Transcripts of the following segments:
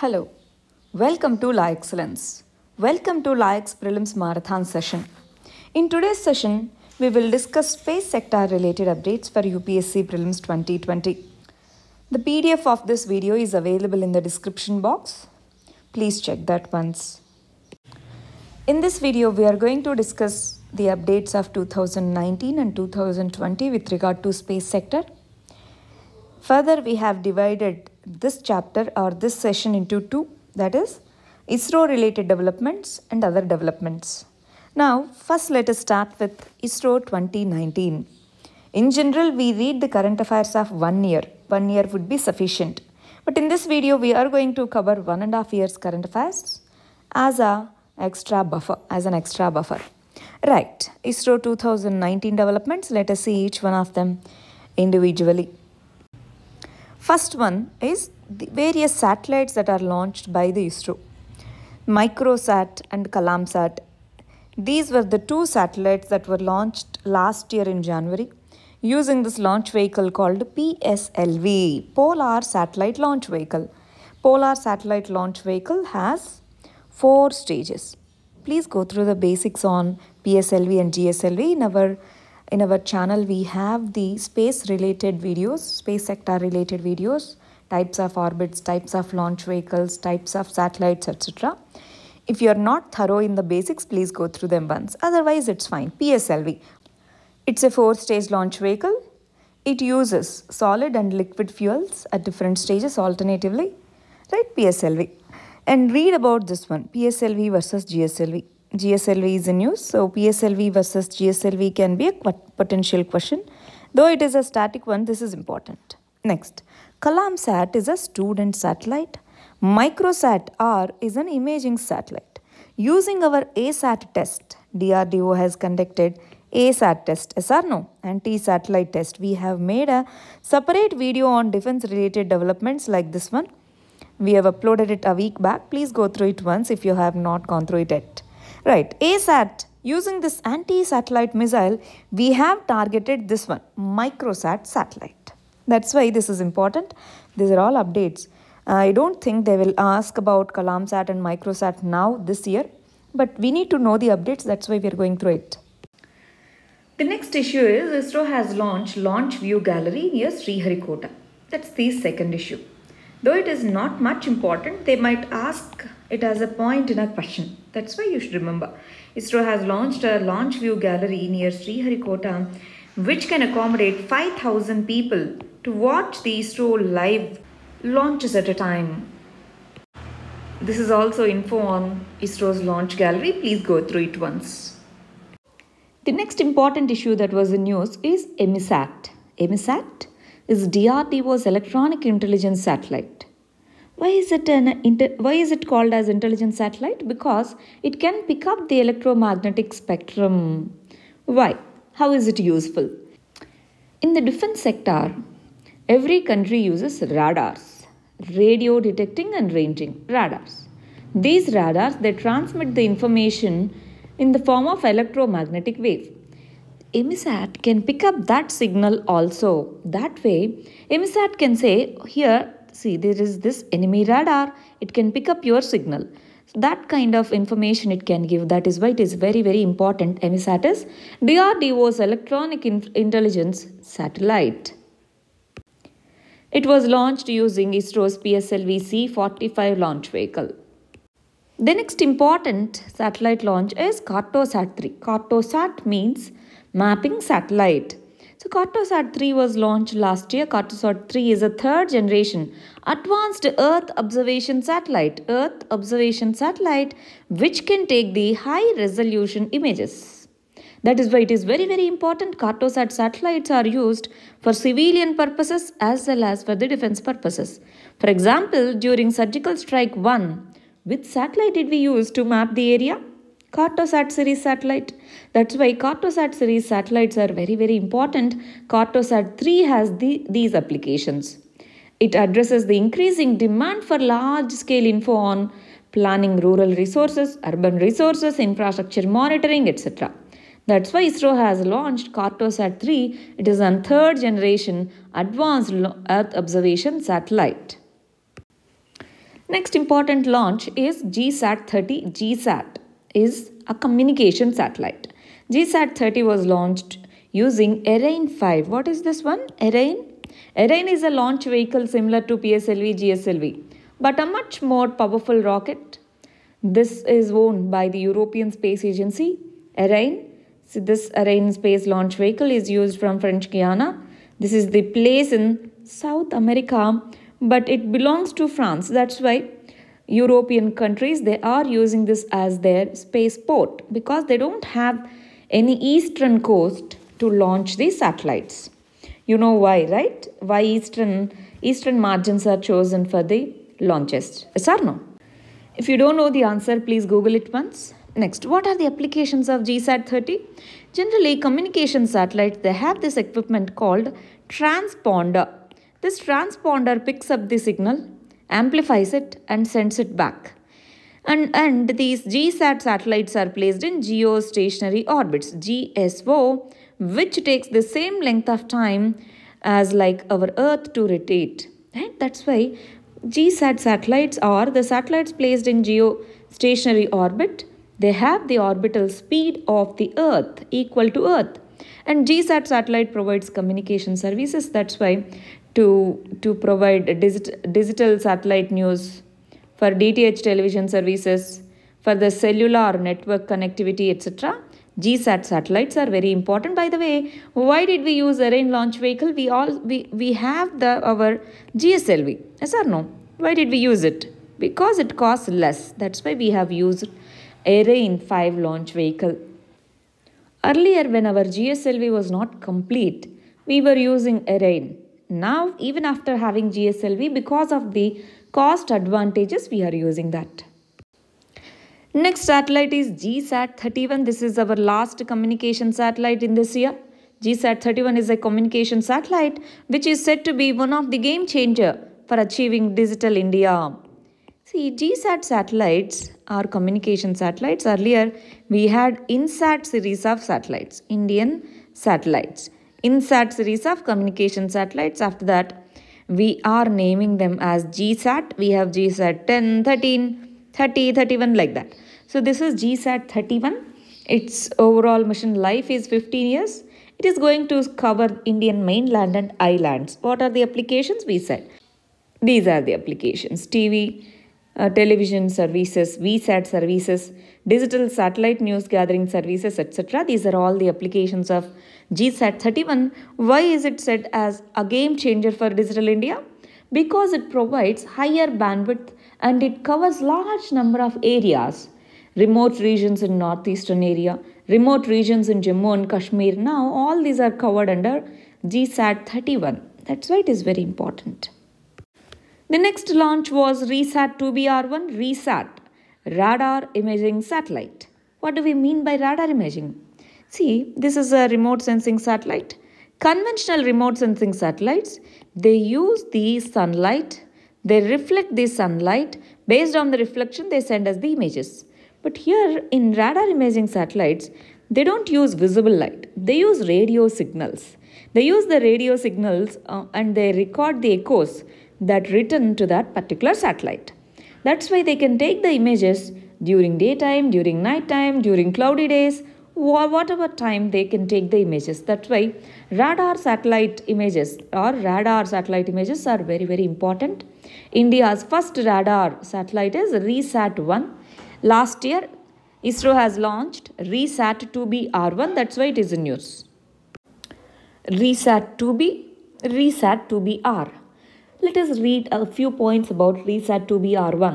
Hello, welcome to Law Excellence. Welcome to LAIC's Prelims Marathon session. In today's session, we will discuss space sector related updates for UPSC Prelims 2020. The PDF of this video is available in the description box. Please check that once. In this video, we are going to discuss the updates of 2019 and 2020 with regard to space sector. Further, we have divided this chapter or this session into two that is ISRO related developments and other developments. Now first let us start with ISRO 2019. In general we read the current affairs of one year. One year would be sufficient. But in this video we are going to cover one and a half years current affairs as a extra buffer as an extra buffer. Right, ISRO 2019 developments let us see each one of them individually. First one is the various satellites that are launched by the ISRO. Microsat and Kalamsat. These were the two satellites that were launched last year in January using this launch vehicle called PSLV, Polar Satellite Launch Vehicle. Polar Satellite Launch Vehicle has four stages. Please go through the basics on PSLV and GSLV in our in our channel we have the space related videos space sector related videos types of orbits types of launch vehicles types of satellites etc if you are not thorough in the basics please go through them once otherwise it's fine pslv it's a four stage launch vehicle it uses solid and liquid fuels at different stages alternatively right pslv and read about this one pslv versus gslv GSLV is in use. So PSLV versus GSLV can be a potential question. Though it is a static one, this is important. Next, Kalamsat is a student satellite. Microsat-R is an imaging satellite. Using our ASAT test, DRDO has conducted ASAT test, SRNO, and T-satellite test. We have made a separate video on defense-related developments like this one. We have uploaded it a week back. Please go through it once if you have not gone through it yet. Right, ASAT. Using this anti-satellite missile, we have targeted this one, microsat satellite. That's why this is important. These are all updates. Uh, I don't think they will ask about Kalamsat and Microsat now this year, but we need to know the updates. That's why we are going through it. The next issue is ISRO has launched Launch View Gallery near Sriharikota. That's the second issue. Though it is not much important, they might ask it has a point in a question. That's why you should remember. ISRO has launched a launch view gallery near Sriharikota which can accommodate 5,000 people to watch the ISRO live launches at a time. This is also info on ISRO's launch gallery. Please go through it once. The next important issue that was in news is EMISAT. EMISAT is DRDO's Electronic Intelligence Satellite. Why is it an inter why is it called as intelligent satellite? Because it can pick up the electromagnetic spectrum. Why? How is it useful? In the defense sector, every country uses radars, radio detecting and ranging radars. These radars they transmit the information in the form of electromagnetic wave. EMISAT can pick up that signal also. That way, EMISAT can say, here see there is this enemy radar it can pick up your signal so that kind of information it can give that is why it is very very important emissat is drdo's electronic intelligence satellite it was launched using ISRO's PSLV C 45 launch vehicle. The next important satellite launch is Cartosat 3. Cartosat means mapping satellite. So Cartosat 3 was launched last year. Cartosat 3 is a third generation advanced Earth observation satellite, Earth observation satellite which can take the high resolution images. That is why it is very very important Cartosat satellites are used for civilian purposes as well as for the defense purposes. For example, during surgical strike 1, which satellite did we use to map the area? Cartosat series satellite. That's why Cartosat series satellites are very, very important. Cartosat 3 has the, these applications. It addresses the increasing demand for large scale info on planning rural resources, urban resources, infrastructure monitoring, etc. That's why ISRO has launched Cartosat 3. It is a third generation advanced Earth observation satellite. Next important launch is GSAT 30 GSAT is a communication satellite. GSAT 30 was launched using Arain 5. What is this one? Arain? Arain is a launch vehicle similar to PSLV, GSLV, but a much more powerful rocket. This is owned by the European Space Agency, Arain. So this Arain space launch vehicle is used from French Guiana. This is the place in South America, but it belongs to France. That's why European countries, they are using this as their spaceport because they don't have any eastern coast to launch the satellites. You know why, right? Why eastern eastern margins are chosen for the launches? Yes or no? If you don't know the answer, please Google it once. Next, what are the applications of GSAT 30? Generally, communication satellites they have this equipment called transponder. This transponder picks up the signal amplifies it and sends it back. And, and these GSAT satellites are placed in geostationary orbits, GSO, which takes the same length of time as like our Earth to rotate. Right? That's why GSAT satellites are the satellites placed in geostationary orbit. They have the orbital speed of the Earth equal to Earth. And GSAT satellite provides communication services. That's why to, to provide digit, digital satellite news for DTH television services, for the cellular network connectivity, etc. GSAT satellites are very important. By the way, why did we use a rain launch vehicle? We all we, we have the our GSLV. Yes or no? Why did we use it? Because it costs less. That's why we have used a rain 5 launch vehicle. Earlier, when our GSLV was not complete, we were using a rain. Now, even after having GSLV, because of the cost advantages, we are using that. Next satellite is GSAT 31. This is our last communication satellite in this year. GSAT 31 is a communication satellite which is said to be one of the game changer for achieving digital India. See, GSAT satellites are communication satellites. Earlier, we had INSAT series of satellites, Indian satellites. INSAT series of communication satellites. After that, we are naming them as GSAT. We have GSAT 10, 13, 30, 31 like that. So this is GSAT 31. Its overall mission life is 15 years. It is going to cover Indian mainland and islands. What are the applications? We said these are the applications. TV, uh, television services, VSAT services, digital satellite news gathering services, etc. These are all the applications of GSAT 31. Why is it said as a game changer for digital India? Because it provides higher bandwidth and it covers large number of areas. Remote regions in northeastern area, remote regions in Jammu and Kashmir. Now all these are covered under GSAT 31. That's why it is very important. The next launch was RESAT 2BR1 RESAT Radar Imaging Satellite. What do we mean by radar imaging? See, this is a remote sensing satellite. Conventional remote sensing satellites, they use the sunlight, they reflect the sunlight. Based on the reflection, they send us the images. But here in radar imaging satellites, they don't use visible light, they use radio signals. They use the radio signals uh, and they record the echoes that return to that particular satellite. That's why they can take the images during daytime, during nighttime, during cloudy days, or whatever time they can take the images. That's why radar satellite images or radar satellite images are very, very important. India's first radar satellite is RESAT 1. Last year, ISRO has launched RESAT 2B R1. That's why it is in use. RESAT 2B, RESAT 2B R. Let us read a few points about RESAT-2B-R1.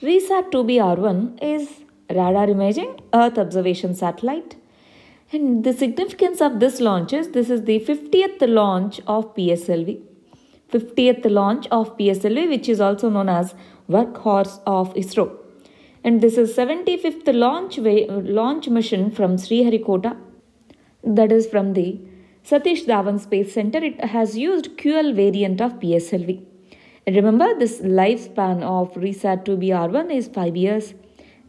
RESAT-2B-R1 is radar imaging Earth observation satellite. And the significance of this launch is this is the 50th launch of PSLV. 50th launch of PSLV which is also known as workhorse of ISRO. And this is 75th launch, launch mission from Sriharikota that is from the Satish Dhawan Space Center, it has used QL variant of PSLV. Remember, this lifespan of RESAT-2BR1 is 5 years.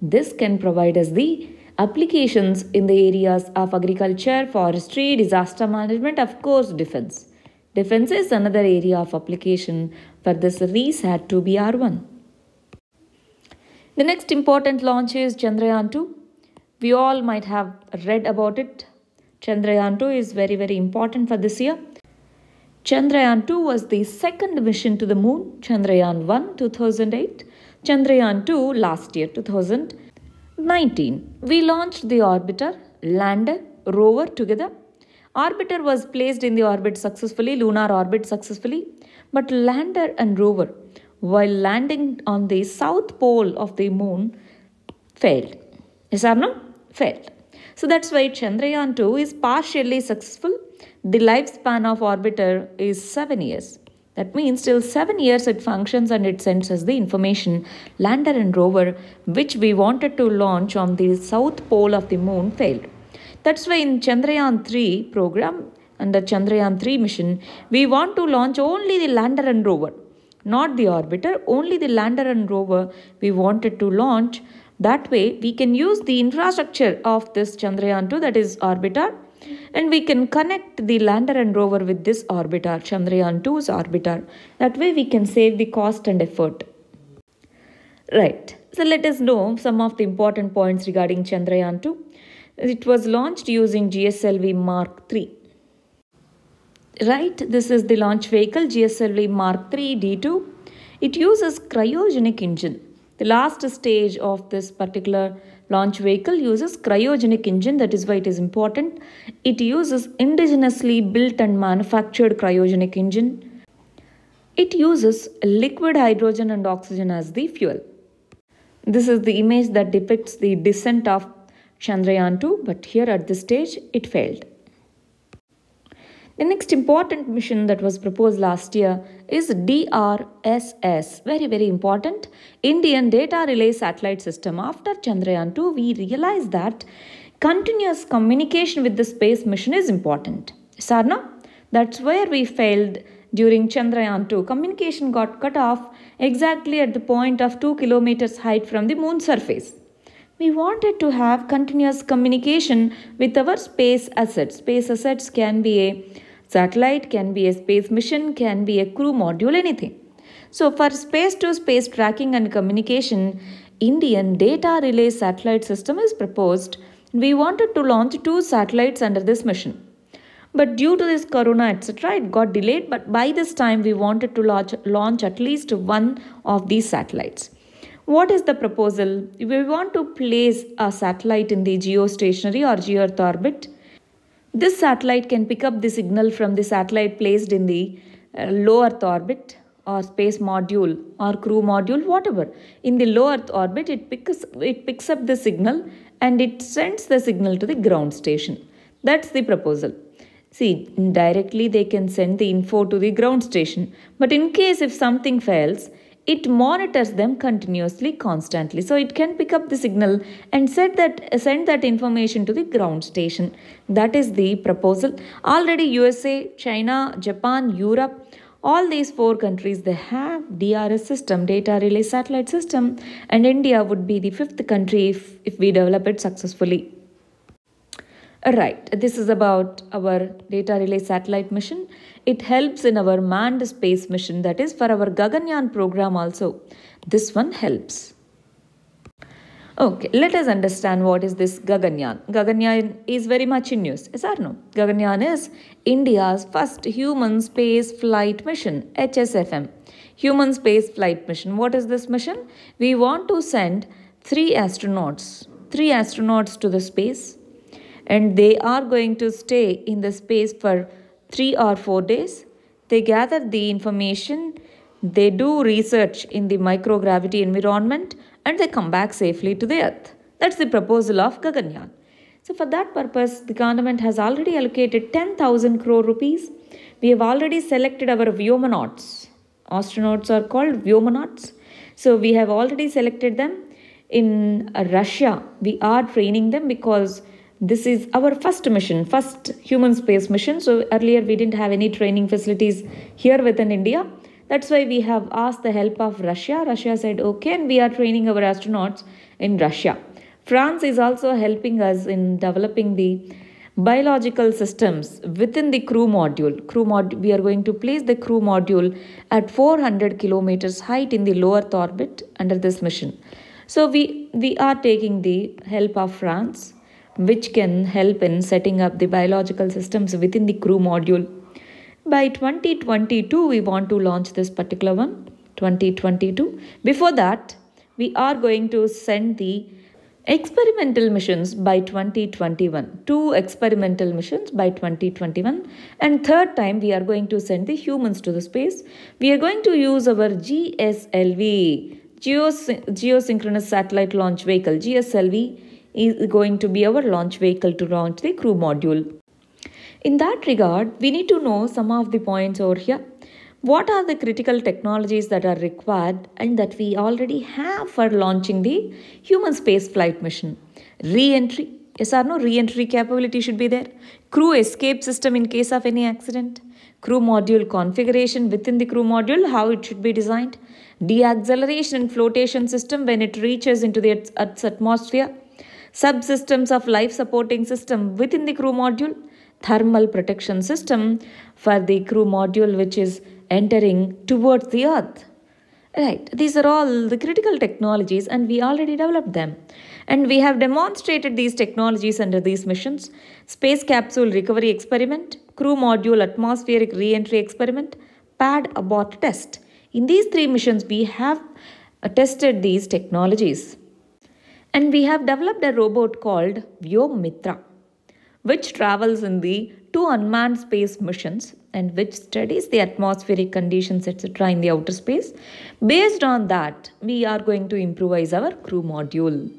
This can provide us the applications in the areas of agriculture, forestry, disaster management, of course, defense. Defense is another area of application for this RESAT 2BR1. The next important launch is Chandrayaan 2. We all might have read about it Chandrayaan 2 is very, very important for this year. Chandrayaan 2 was the second mission to the moon, Chandrayaan 1 2008, Chandrayaan 2 last year 2019. We launched the orbiter, lander, rover together. Orbiter was placed in the orbit successfully, lunar orbit successfully, but lander and rover, while landing on the south pole of the moon, failed. Yes or no? Failed. So that's why Chandrayaan 2 is partially successful. The lifespan of orbiter is 7 years. That means till 7 years it functions and it sends us the information lander and rover which we wanted to launch on the south pole of the moon failed. That's why in Chandrayaan 3 program under Chandrayaan 3 mission we want to launch only the lander and rover not the orbiter only the lander and rover we wanted to launch that way, we can use the infrastructure of this Chandrayaan 2, that is orbiter, and we can connect the lander and rover with this orbiter, Chandrayaan 2's orbiter. That way, we can save the cost and effort. Right, so let us know some of the important points regarding Chandrayaan 2. It was launched using GSLV Mark 3 right this is the launch vehicle gslv mark 3 d2 it uses cryogenic engine the last stage of this particular launch vehicle uses cryogenic engine that is why it is important. It uses indigenously built and manufactured cryogenic engine. It uses liquid hydrogen and oxygen as the fuel. This is the image that depicts the descent of Chandrayaan 2 but here at this stage it failed. The next important mission that was proposed last year is DRSS, very, very important Indian Data Relay Satellite System. After Chandrayaan 2, we realized that continuous communication with the space mission is important. Sarna, that's where we failed during Chandrayaan 2. Communication got cut off exactly at the point of 2 kilometers height from the moon surface. We wanted to have continuous communication with our space assets. Space assets can be a Satellite can be a space mission, can be a crew module, anything. So for space-to-space tracking and communication, Indian Data Relay Satellite System is proposed. We wanted to launch two satellites under this mission. But due to this corona, etc., it got delayed. But by this time, we wanted to launch, launch at least one of these satellites. What is the proposal? We want to place a satellite in the geostationary or Earth orbit this satellite can pick up the signal from the satellite placed in the uh, low Earth orbit or space module or crew module whatever in the low earth orbit it picks it picks up the signal and it sends the signal to the ground station that's the proposal see directly they can send the info to the ground station but in case if something fails it monitors them continuously constantly so it can pick up the signal and send that send that information to the ground station that is the proposal already usa china japan europe all these four countries they have drs system data relay satellite system and india would be the fifth country if, if we develop it successfully Right, this is about our data relay satellite mission. It helps in our manned space mission, that is, for our Gaganyaan program also. This one helps. Okay, let us understand what is this Gaganyaan. Gaganyaan is very much in news, yes or no? Gaganyaan is India's first human space flight mission, HSFM. Human space flight mission. What is this mission? We want to send three astronauts, three astronauts to the space and they are going to stay in the space for three or four days. They gather the information, they do research in the microgravity environment, and they come back safely to the Earth. That's the proposal of Gaganyaan. So, for that purpose, the government has already allocated 10,000 crore rupees. We have already selected our Vyomanauts. Astronauts are called Vyomanauts. So, we have already selected them. In Russia, we are training them because this is our first mission, first human space mission. So earlier we didn't have any training facilities here within India. That's why we have asked the help of Russia. Russia said, okay, and we are training our astronauts in Russia. France is also helping us in developing the biological systems within the crew module. Crew mod we are going to place the crew module at 400 kilometers height in the lower orbit under this mission. So we, we are taking the help of France which can help in setting up the biological systems within the crew module. By 2022, we want to launch this particular one. 2022. Before that, we are going to send the experimental missions by 2021. Two experimental missions by 2021. And third time, we are going to send the humans to the space. We are going to use our GSLV, Geosyn- Geosynchronous Satellite Launch Vehicle, GSLV is going to be our launch vehicle to launch the crew module. In that regard, we need to know some of the points over here. What are the critical technologies that are required and that we already have for launching the human space flight mission? Re-entry, yes or no, re-entry capability should be there. Crew escape system in case of any accident. Crew module configuration within the crew module, how it should be designed. De-acceleration and flotation system when it reaches into the Earth's atmosphere subsystems of life supporting system within the crew module, thermal protection system for the crew module which is entering towards the earth. Right, these are all the critical technologies and we already developed them. And we have demonstrated these technologies under these missions space capsule recovery experiment, crew module atmospheric re entry experiment, pad abort test. In these three missions, we have uh, tested these technologies. And we have developed a robot called Vyomitra, which travels in the two unmanned space missions and which studies the atmospheric conditions, etc., in the outer space. Based on that, we are going to improvise our crew module.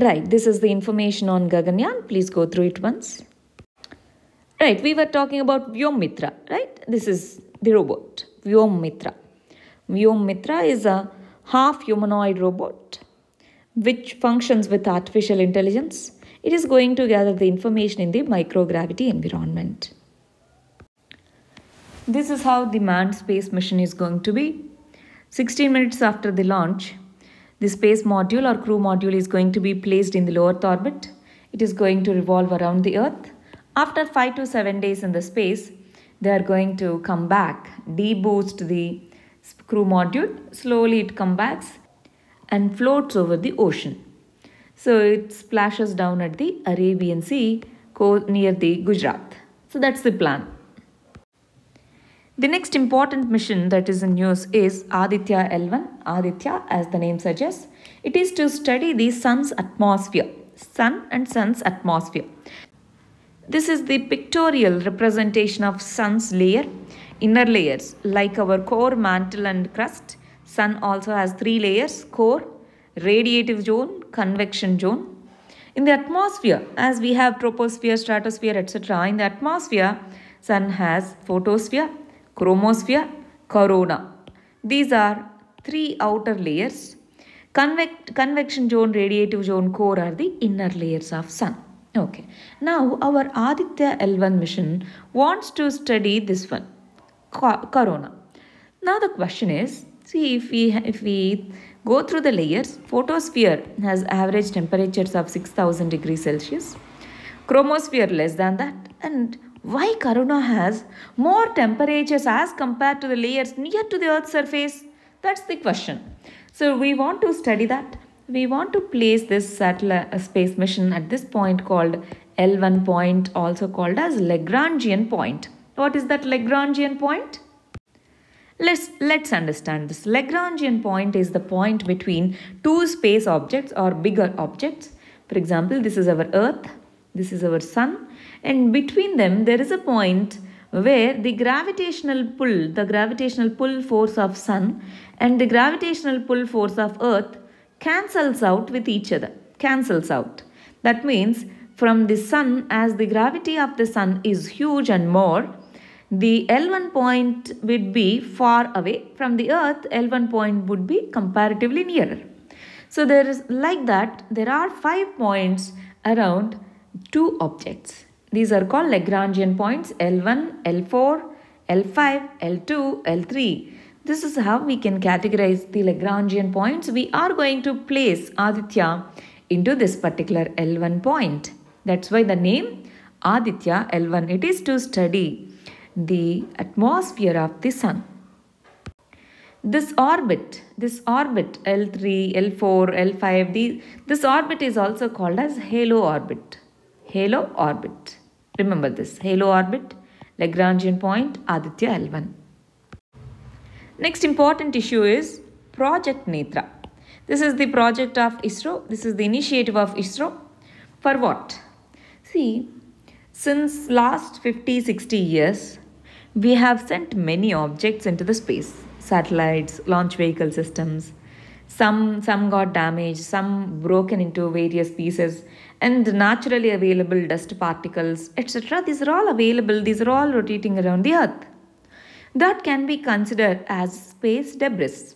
Right, this is the information on Gaganyaan. Please go through it once. Right, we were talking about Vyomitra, right? This is the robot, Vyomitra. Vyomitra is a half humanoid robot which functions with artificial intelligence. It is going to gather the information in the microgravity environment. This is how the manned space mission is going to be. 16 minutes after the launch, the space module or crew module is going to be placed in the low Earth orbit. It is going to revolve around the Earth. After 5 to 7 days in the space, they are going to come back, deboost the crew module. Slowly it comes back and floats over the ocean. So it splashes down at the Arabian Sea near the Gujarat. So that's the plan. The next important mission that is in news is Aditya L1. Aditya, as the name suggests, it is to study the sun's atmosphere, sun and sun's atmosphere. This is the pictorial representation of sun's layer, inner layers like our core, mantle and crust Sun also has three layers core, radiative zone, convection zone. In the atmosphere, as we have troposphere, stratosphere, etc., in the atmosphere, Sun has photosphere, chromosphere, corona. These are three outer layers. Convec convection zone, radiative zone, core are the inner layers of Sun. Okay. Now, our Aditya L1 mission wants to study this one, corona. Now, the question is See, if we, if we go through the layers, photosphere has average temperatures of 6000 degrees Celsius, chromosphere less than that and why Karuna has more temperatures as compared to the layers near to the Earth's surface? That's the question. So we want to study that. We want to place this satellite uh, space mission at this point called L1 point also called as Lagrangian point. What is that Lagrangian point? Let's, let's understand this. Lagrangian point is the point between two space objects or bigger objects. For example, this is our earth, this is our sun and between them there is a point where the gravitational pull, the gravitational pull force of sun and the gravitational pull force of earth cancels out with each other, cancels out. That means from the sun as the gravity of the sun is huge and more the L1 point would be far away from the earth, L1 point would be comparatively nearer. So there is like that there are five points around two objects. These are called Lagrangian points L1, L4, L5, L2, L3. This is how we can categorize the Lagrangian points. We are going to place Aditya into this particular L1 point. That's why the name Aditya L1. It is to study the atmosphere of the sun. This orbit, this orbit L3, L4, L5, the, this orbit is also called as halo orbit. Halo orbit. Remember this, halo orbit, Lagrangian point, Aditya L1. Next important issue is Project Netra. This is the project of ISRO. This is the initiative of ISRO. For what? See, since last 50-60 years, we have sent many objects into the space satellites, launch vehicle systems. Some, some got damaged, some broken into various pieces, and naturally available dust particles, etc. These are all available, these are all rotating around the Earth. That can be considered as space debris.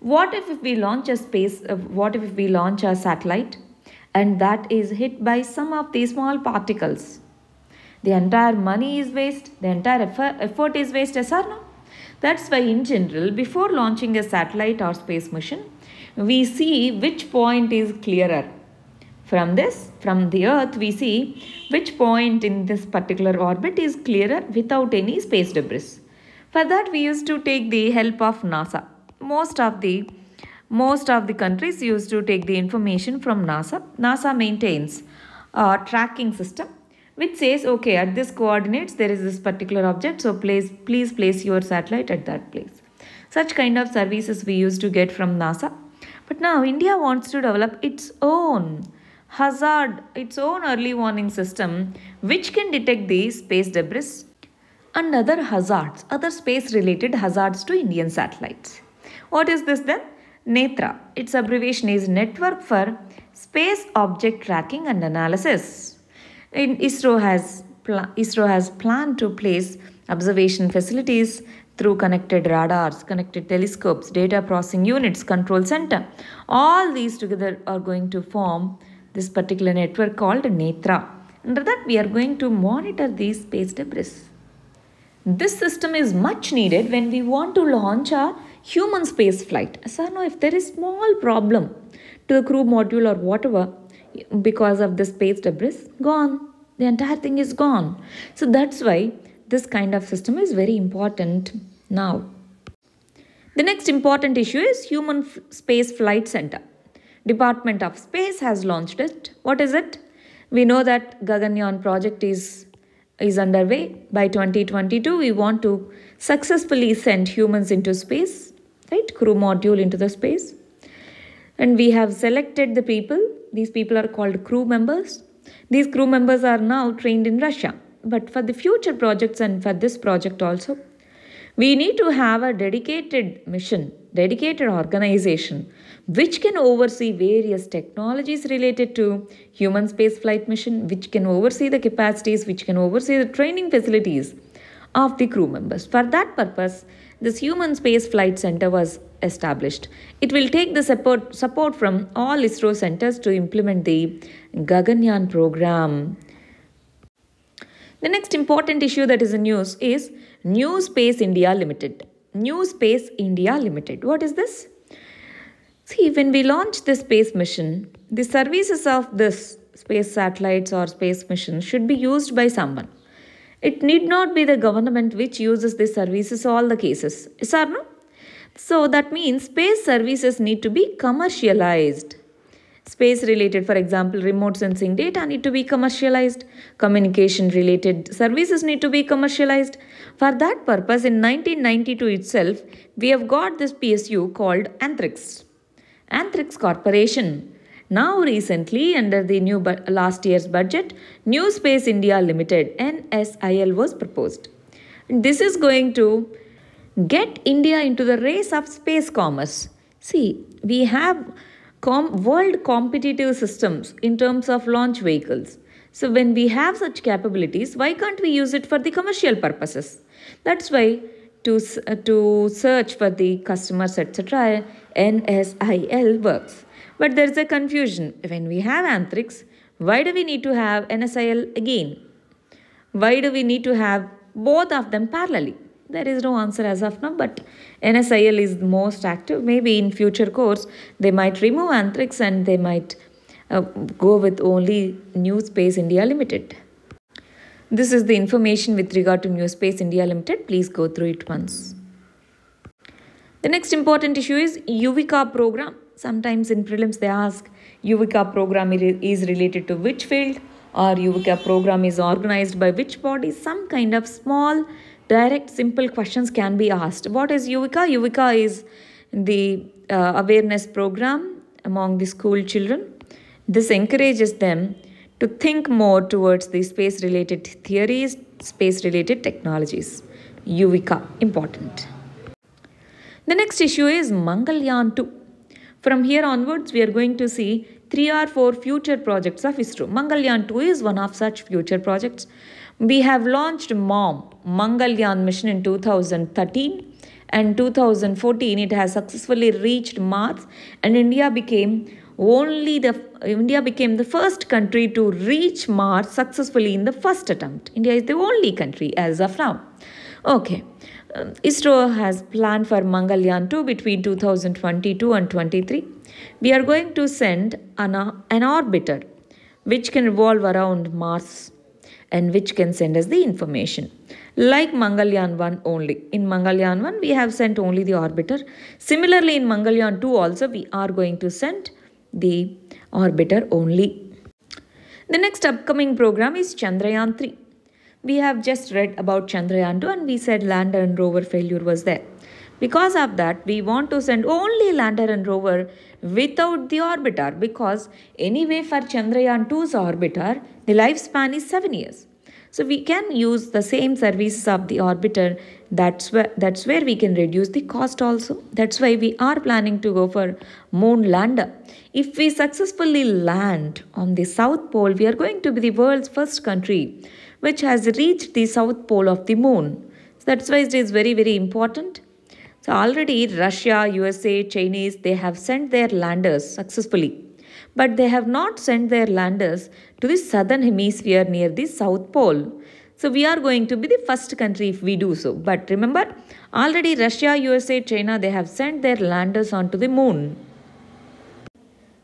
What if, we launch a space, uh, what if we launch a satellite and that is hit by some of these small particles? The entire money is waste, the entire effort is waste, yes or no? That's why in general, before launching a satellite or space mission, we see which point is clearer. From this, from the earth, we see which point in this particular orbit is clearer without any space debris. For that, we used to take the help of NASA. Most of the most of the countries used to take the information from NASA. NASA maintains a tracking system which says okay at this coordinates there is this particular object so please please place your satellite at that place such kind of services we used to get from nasa but now india wants to develop its own hazard its own early warning system which can detect these space debris and other hazards other space related hazards to indian satellites what is this then netra its abbreviation is network for space object tracking and analysis and ISRO has, ISRO has planned to place observation facilities through connected radars, connected telescopes, data processing units, control center. All these together are going to form this particular network called Netra. Under that, we are going to monitor these space debris. This system is much needed when we want to launch a human space flight. now if there is small problem to the crew module or whatever, because of the space debris gone the entire thing is gone so that's why this kind of system is very important now the next important issue is human F space flight center department of space has launched it what is it we know that gaganyaan project is is underway by 2022 we want to successfully send humans into space right crew module into the space and we have selected the people these people are called crew members. These crew members are now trained in Russia. But for the future projects and for this project also, we need to have a dedicated mission, dedicated organization, which can oversee various technologies related to human spaceflight mission, which can oversee the capacities, which can oversee the training facilities of the crew members. For that purpose, this Human Space Flight Center was established. It will take the support, support from all ISRO centers to implement the Gaganyaan program. The next important issue that is in news is New Space India Limited. New Space India Limited. What is this? See, when we launch the space mission, the services of this space satellites or space mission should be used by someone. It need not be the government which uses the services all the cases. Is or no? So that means space services need to be commercialized. Space related, for example, remote sensing data need to be commercialized. Communication related services need to be commercialized. For that purpose, in 1992 itself, we have got this PSU called Anthrix. Anthrix Corporation. Now recently, under the new last year's budget, New Space India Limited, NSIL was proposed. This is going to get India into the race of space commerce. See, we have com- world competitive systems in terms of launch vehicles. So, when we have such capabilities, why can't we use it for the commercial purposes? That's why to, uh, to search for the customers, etc., NSIL works. But there's a confusion. When we have Anthrix, why do we need to have NSIL again? Why do we need to have both of them parallelly? There is no answer as of now, but NSIL is most active. Maybe in future course, they might remove Anthrax and they might uh, go with only New Space India Limited. This is the information with regard to New Space India Limited. Please go through it once. The next important issue is UVCA program. Sometimes in prelims they ask UVCA program is related to which field or UVCA program is organized by which body. Some kind of small direct simple questions can be asked what is uvika uvika is the uh, awareness program among the school children this encourages them to think more towards the space related theories space related technologies uvika important the next issue is mangalyaan 2 from here onwards we are going to see three or four future projects of ISRO. Mangalyaan 2 is one of such future projects. We have launched MOM, Mangalyaan mission in 2013 and 2014 it has successfully reached Mars and India became only the India became the first country to reach Mars successfully in the first attempt. India is the only country as of now. Okay. Um, ISRO has planned for Mangalyaan 2 between 2022 and 23. We are going to send an, an orbiter which can revolve around Mars and which can send us the information. Like Mangalyaan 1 only. In Mangalyaan 1, we have sent only the orbiter. Similarly, in Mangalyaan 2 also, we are going to send the orbiter only. The next upcoming program is Chandrayaan 3. We have just read about Chandrayaan 2 and we said lander and rover failure was there. Because of that, we want to send only lander and rover without the orbiter because anyway for Chandrayaan 2's orbiter, the lifespan is 7 years. So we can use the same services of the orbiter. That's where, that's where we can reduce the cost also. That's why we are planning to go for moon lander. If we successfully land on the south pole, we are going to be the world's first country which has reached the south pole of the moon. So that's why it is very, very important so already Russia, USA, Chinese, they have sent their landers successfully. But they have not sent their landers to the southern hemisphere near the South Pole. So we are going to be the first country if we do so. But remember, already Russia, USA, China, they have sent their landers onto the moon.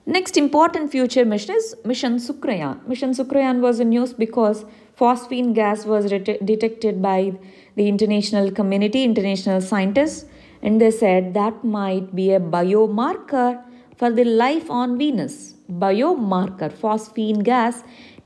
Next important future mission is Mission Sukrayan. Mission Sukrayan was in news because phosphine gas was detected by the international community, international scientists and they said that might be a biomarker for the life on Venus. Biomarker phosphine gas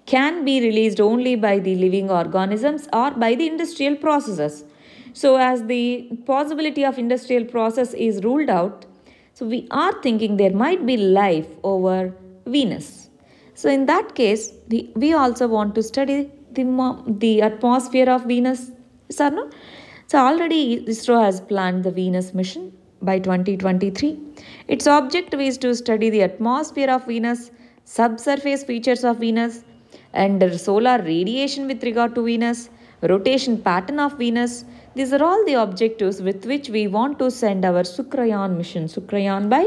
can be released only by the living organisms or by the industrial processes. So as the possibility of industrial process is ruled out, so we are thinking there might be life over Venus. So in that case, we, we also want to study the, the atmosphere of Venus. Sir no? So already ISRO has planned the Venus mission by 2023. Its objective is to study the atmosphere of Venus, subsurface features of Venus, and solar radiation with regard to Venus, rotation pattern of Venus. These are all the objectives with which we want to send our Sukrayan mission, Sukrayan by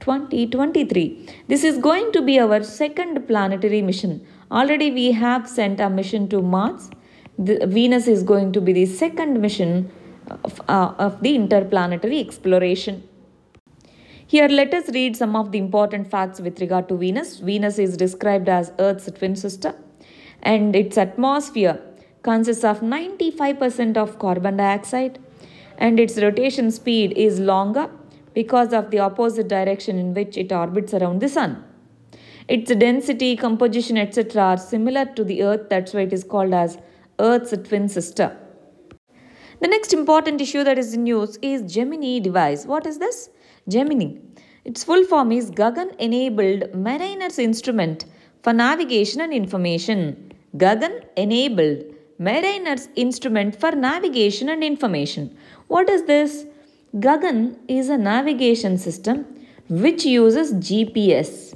2023. This is going to be our second planetary mission. Already we have sent a mission to Mars the Venus is going to be the second mission of, uh, of the interplanetary exploration. Here, let us read some of the important facts with regard to Venus. Venus is described as Earth's twin sister, and its atmosphere consists of 95% of carbon dioxide, and its rotation speed is longer because of the opposite direction in which it orbits around the Sun. Its density, composition, etc., are similar to the Earth, that's why it is called as Earth's twin sister. The next important issue that is in news is Gemini device. What is this? Gemini. Its full form is Gagan enabled mariner's instrument for navigation and information. Gagan enabled mariner's instrument for navigation and information. What is this? Gagan is a navigation system which uses GPS.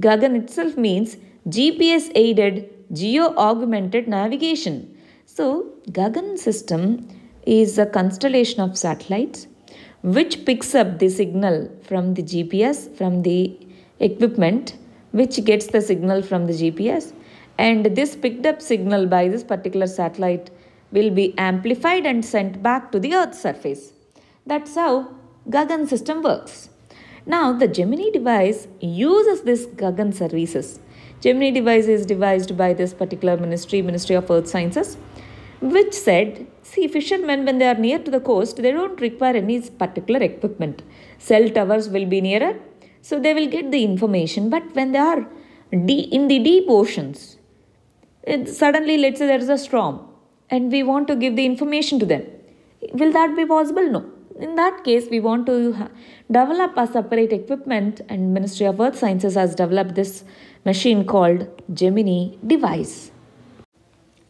Gagan itself means GPS aided geo augmented navigation. So, Gagan system is a constellation of satellites which picks up the signal from the GPS, from the equipment which gets the signal from the GPS and this picked up signal by this particular satellite will be amplified and sent back to the Earth's surface. That's how Gagan system works. Now the Gemini device uses this Gagan services. Gemini device is devised by this particular ministry, Ministry of Earth Sciences which said, see, fishermen, when they are near to the coast, they don't require any particular equipment. Cell towers will be nearer, so they will get the information. But when they are in the deep oceans, suddenly, let's say there is a storm, and we want to give the information to them. Will that be possible? No. In that case, we want to develop a separate equipment, and Ministry of Earth Sciences has developed this machine called Gemini device.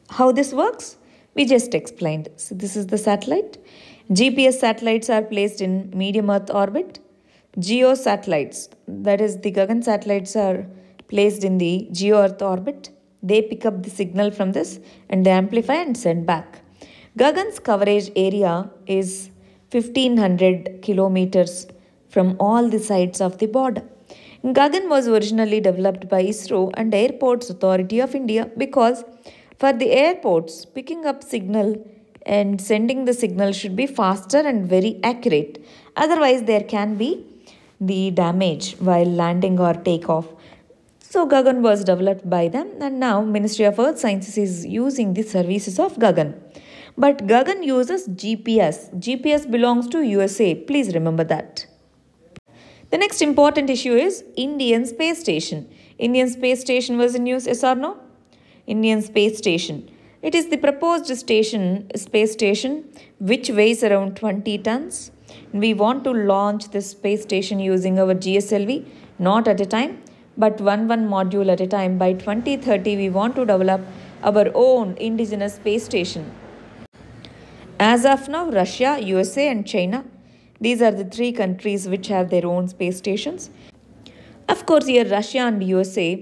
How this works? we just explained. So this is the satellite. GPS satellites are placed in medium earth orbit. Geo satellites, that is the Gagan satellites are placed in the geo earth orbit. They pick up the signal from this and they amplify and send back. Gagan's coverage area is 1500 kilometers from all the sides of the border. Gagan was originally developed by ISRO and Airports Authority of India because for the airports, picking up signal and sending the signal should be faster and very accurate. Otherwise, there can be the damage while landing or takeoff. So Gagan was developed by them and now Ministry of Earth Sciences is using the services of Gagan. But Gagan uses GPS. GPS belongs to USA. Please remember that. The next important issue is Indian Space Station. Indian Space Station was in use, yes or no? Indian Space Station. It is the proposed station, space station which weighs around 20 tons. We want to launch this space station using our GSLV, not at a time, but one one module at a time. By 2030, we want to develop our own indigenous space station. As of now, Russia, USA, and China, these are the three countries which have their own space stations. Of course, here Russia and USA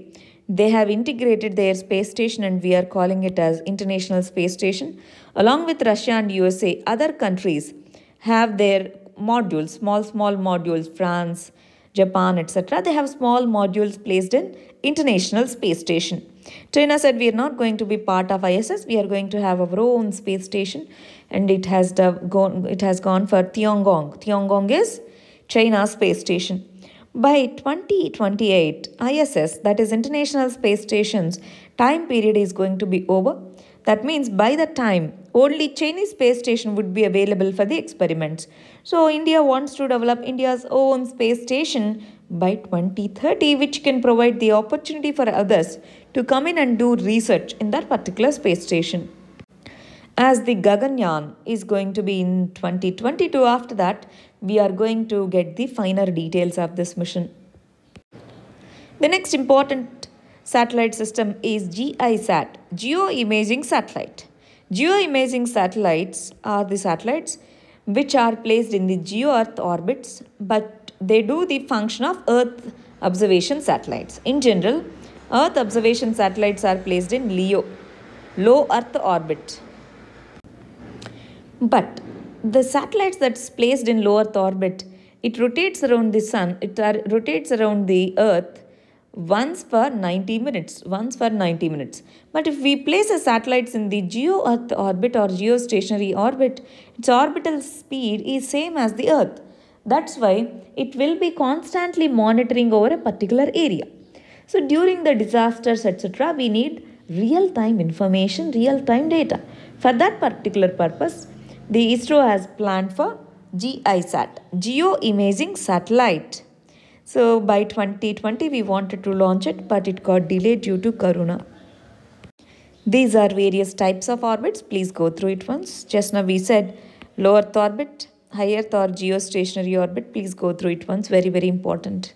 they have integrated their space station and we are calling it as International Space Station. Along with Russia and USA, other countries have their modules, small, small modules, France, Japan, etc. They have small modules placed in International Space Station. China said we are not going to be part of ISS. We are going to have our own space station, and it has gone. It has gone for Tiangong. Tiangong is China's space station. By 2028, ISS, that is International Space Station's time period is going to be over. That means by that time, only Chinese space station would be available for the experiments. So India wants to develop India's own space station by 2030, which can provide the opportunity for others to come in and do research in that particular space station as the Gaganyan is going to be in 2022. After that, we are going to get the finer details of this mission. The next important satellite system is GISAT, Geo Imaging Satellite. Geo Imaging satellites are the satellites which are placed in the geo-Earth orbits, but they do the function of Earth observation satellites. In general, Earth observation satellites are placed in LEO, low Earth orbit, but the satellites that's placed in low Earth orbit, it rotates around the sun, it rotates around the Earth once for 90 minutes, once for 90 minutes. But if we place the satellites in the geo-Earth orbit or geostationary orbit, its orbital speed is same as the Earth. That's why it will be constantly monitoring over a particular area. So during the disasters, etc., we need real-time information, real-time data. For that particular purpose, the ISRO has planned for GISAT, Geo Imaging Satellite. So by 2020 we wanted to launch it but it got delayed due to Corona. These are various types of orbits. Please go through it once. Just now we said low Earth orbit, high Earth or geostationary orbit. Please go through it once. Very, very important.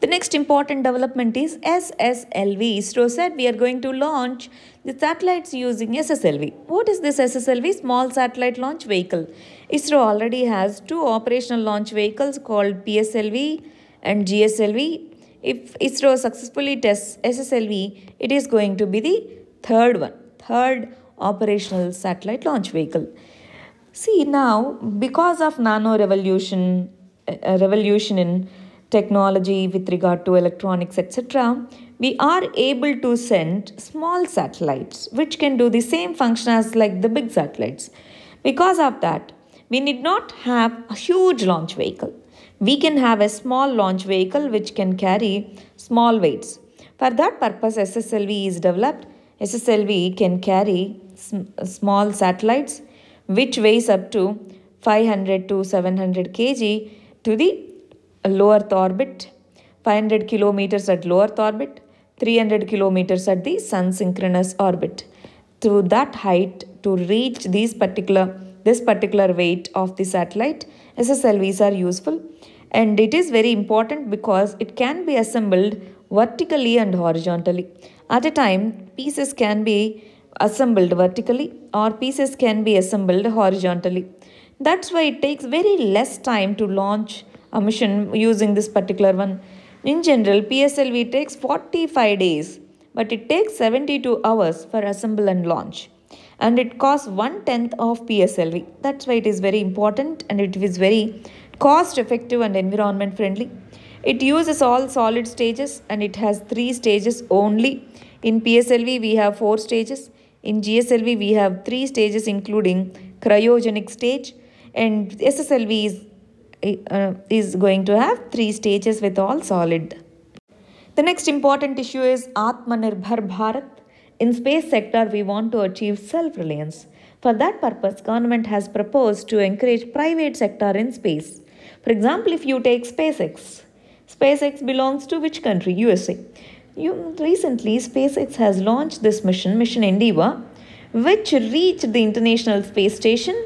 The next important development is SSLV. ISRO said we are going to launch the satellites using SSLV. What is this SSLV? Small Satellite Launch Vehicle. ISRO already has two operational launch vehicles called PSLV and GSLV. If ISRO successfully tests SSLV, it is going to be the third one, third operational satellite launch vehicle. See now, because of nano revolution, uh, revolution in technology with regard to electronics, etc., we are able to send small satellites which can do the same function as like the big satellites. Because of that, we need not have a huge launch vehicle. We can have a small launch vehicle which can carry small weights. For that purpose, SSLV is developed. SSLV can carry sm small satellites which weighs up to 500 to 700 kg to the lower orbit, 500 kilometers at lower orbit, 300 kilometers at the sun synchronous orbit. To that height, to reach these particular this particular weight of the satellite, SSLVs are useful and it is very important because it can be assembled vertically and horizontally. At a time, pieces can be assembled vertically or pieces can be assembled horizontally. That's why it takes very less time to launch mission using this particular one. In general, PSLV takes 45 days, but it takes 72 hours for assemble and launch. And it costs one tenth of PSLV. That's why it is very important and it is very cost effective and environment friendly. It uses all solid stages and it has three stages only. In PSLV, we have four stages. In GSLV, we have three stages including cryogenic stage and SSLV is uh, is going to have three stages with all solid. The next important issue is Atmanirbhar Bharat. In space sector, we want to achieve self-reliance. For that purpose, government has proposed to encourage private sector in space. For example, if you take SpaceX, SpaceX belongs to which country? USA. You, recently, SpaceX has launched this mission, Mission Endeavour, which reached the International Space Station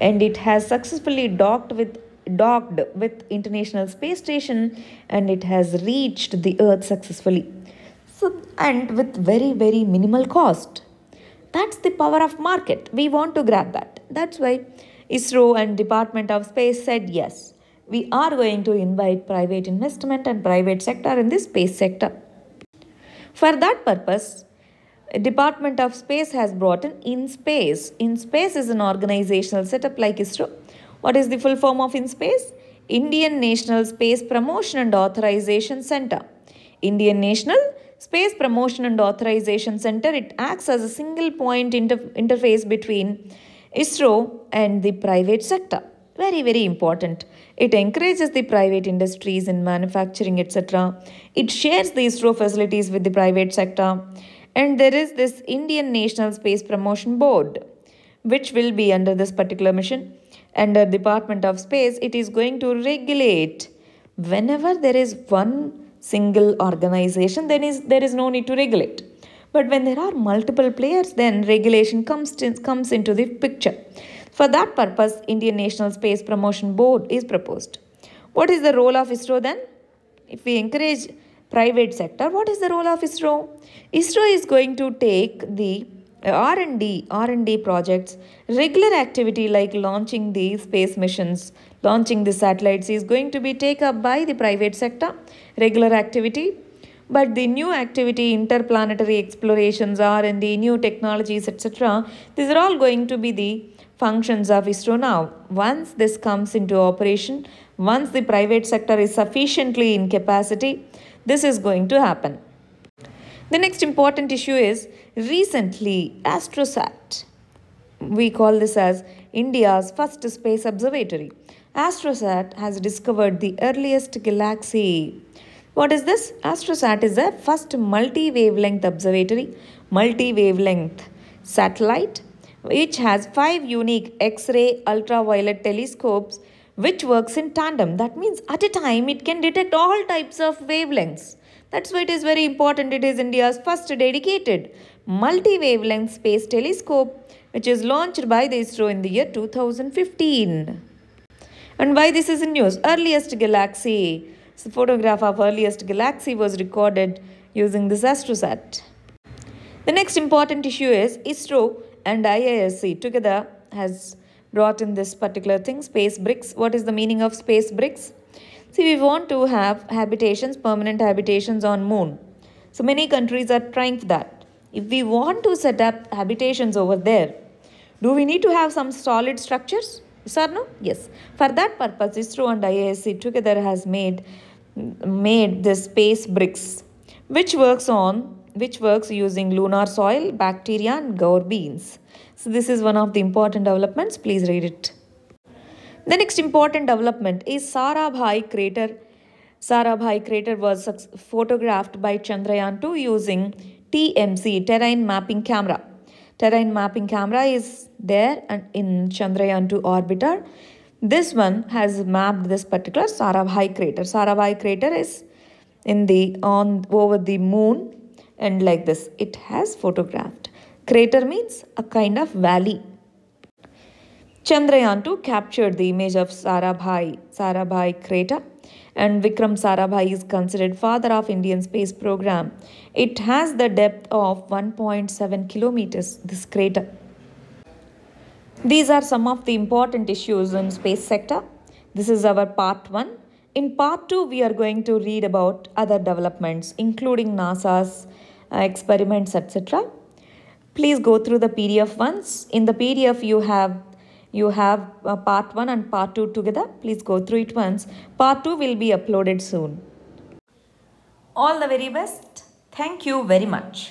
and it has successfully docked with docked with International Space Station and it has reached the Earth successfully. So, and with very, very minimal cost. That's the power of market. We want to grab that. That's why ISRO and Department of Space said yes. We are going to invite private investment and private sector in the space sector. For that purpose, Department of Space has brought in InSpace. InSpace is an organizational setup like ISRO what is the full form of INSPACE? Indian National Space Promotion and Authorization Center. Indian National Space Promotion and Authorization Center, it acts as a single point inter interface between ISRO and the private sector. Very, very important. It encourages the private industries in manufacturing, etc. It shares the ISRO facilities with the private sector. And there is this Indian National Space Promotion Board, which will be under this particular mission under Department of Space, it is going to regulate. Whenever there is one single organization, then is there is no need to regulate. But when there are multiple players, then regulation comes, to, comes into the picture. For that purpose, Indian National Space Promotion Board is proposed. What is the role of ISRO then? If we encourage private sector, what is the role of ISRO? ISRO is going to take the R&D, R&D projects, regular activity like launching the space missions, launching the satellites is going to be taken up by the private sector, regular activity. But the new activity, interplanetary explorations, R&D, new technologies, etc., these are all going to be the functions of ISRO now. Once this comes into operation, once the private sector is sufficiently in capacity, this is going to happen. The next important issue is recently AstroSat. We call this as India's first space observatory. AstroSat has discovered the earliest galaxy. What is this? AstroSat is the first multi wavelength observatory, multi wavelength satellite, which has five unique X ray ultraviolet telescopes which works in tandem. That means at a time it can detect all types of wavelengths. That's why it is very important. It is India's first dedicated multi-wavelength space telescope which is launched by the ISRO in the year 2015. And why this is in news? Earliest galaxy. The photograph of earliest galaxy was recorded using this astrosat. The next important issue is ISRO and IISc together has brought in this particular thing, space bricks. What is the meaning of space bricks? See, we want to have habitations, permanent habitations on moon. So many countries are trying for that. If we want to set up habitations over there, do we need to have some solid structures? Yes or no? Yes. For that purpose, ISRO and IASC together has made made the space bricks, which works on which works using lunar soil, bacteria, and gour beans. So this is one of the important developments. Please read it. The next important development is Sarabhai crater. Sarabhai crater was photographed by Chandrayaan-2 using TMC, Terrain Mapping Camera. Terrain Mapping Camera is there and in Chandrayaan-2 orbiter. This one has mapped this particular Sarabhai crater. Sarabhai crater is in the on over the moon and like this it has photographed. Crater means a kind of valley Chandrayaan 2 captured the image of Sarabhai, Sarabhai crater and Vikram Sarabhai is considered father of Indian space program. It has the depth of 1.7 kilometers, this crater. These are some of the important issues in space sector. This is our part 1. In part 2, we are going to read about other developments, including NASA's uh, experiments, etc. Please go through the PDF once. In the PDF, you have you have uh, part 1 and part 2 together. Please go through it once. Part 2 will be uploaded soon. All the very best. Thank you very much.